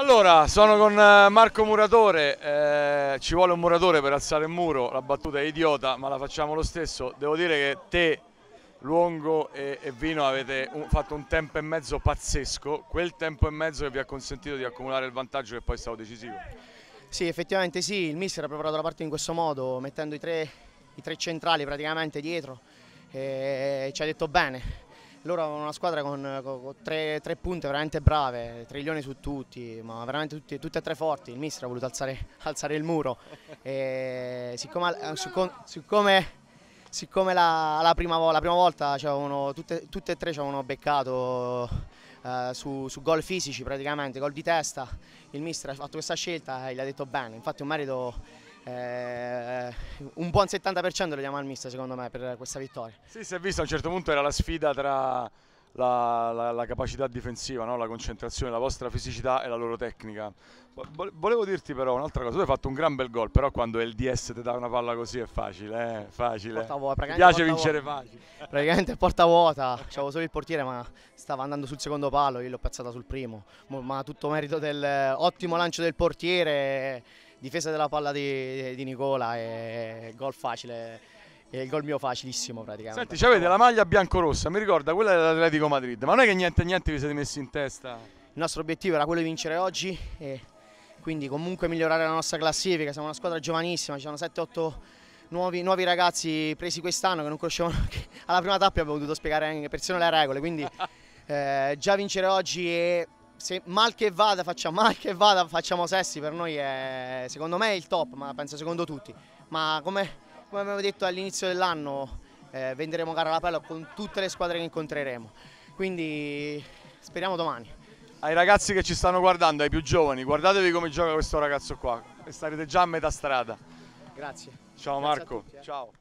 Allora, sono con eh, Marco Muratore, eh, ci vuole un muratore per alzare il muro, la battuta è idiota ma la facciamo lo stesso, devo dire che te, Luongo e, e Vino avete un, fatto un tempo e mezzo pazzesco, quel tempo e mezzo che vi ha consentito di accumulare il vantaggio che poi è stato decisivo. Sì, effettivamente sì, il mister ha preparato la partita in questo modo, mettendo i tre, i tre centrali praticamente dietro e ci ha detto bene, loro avevano una squadra con, con tre, tre, punte veramente brave, triglioni su tutti, ma veramente tutti, tutte e tre forti, il mister ha voluto alzare, alzare il muro. E eh, siccome, siccome, siccome la, la, prima, la, prima, volta tutte, tutte, e tre ci avevano beccato eh, su, su gol fisici praticamente, gol di testa, il mister ha fatto questa scelta e gli ha detto bene, infatti un merito eh, un buon 70% lo diamo al mister secondo me per questa vittoria. Sì, si è visto a un certo punto era la sfida tra la, la, la capacità difensiva, no? la concentrazione, la vostra fisicità e la loro tecnica. Volevo dirti però un'altra cosa, tu hai fatto un gran bel gol, però quando il DS ti dà una palla così è facile, eh? facile. Vuota, Mi piace vincere vuota. facile. Praticamente porta vuota, c'avevo solo il portiere ma stava andando sul secondo palo, io l'ho piazzata sul primo, ma tutto merito dell'ottimo eh, lancio del portiere difesa della palla di, di Nicola e gol facile. E il gol mio facilissimo praticamente. Senti, cioè, avete la maglia bianco-rossa, mi ricorda quella dell'Atletico Madrid, ma non è che niente niente vi siete messi in testa? Il nostro obiettivo era quello di vincere oggi e quindi comunque migliorare la nostra classifica, siamo una squadra giovanissima, ci sono 7-8 nuovi, nuovi, ragazzi presi quest'anno che non conoscevano, che alla prima tappa abbiamo dovuto spiegare anche persino le regole, quindi eh, già vincere oggi e se mal che vada, facciamo, mal che vada, facciamo sessi, per noi è, secondo me è il top, ma penso secondo tutti. Ma come, come avevo detto all'inizio dell'anno, eh, venderemo gara alla pelle con tutte le squadre che incontreremo. Quindi speriamo domani. Ai ragazzi che ci stanno guardando, ai più giovani, guardatevi come gioca questo ragazzo qua e starete già a metà strada. Grazie. Ciao Grazie Marco, tutti, eh. ciao.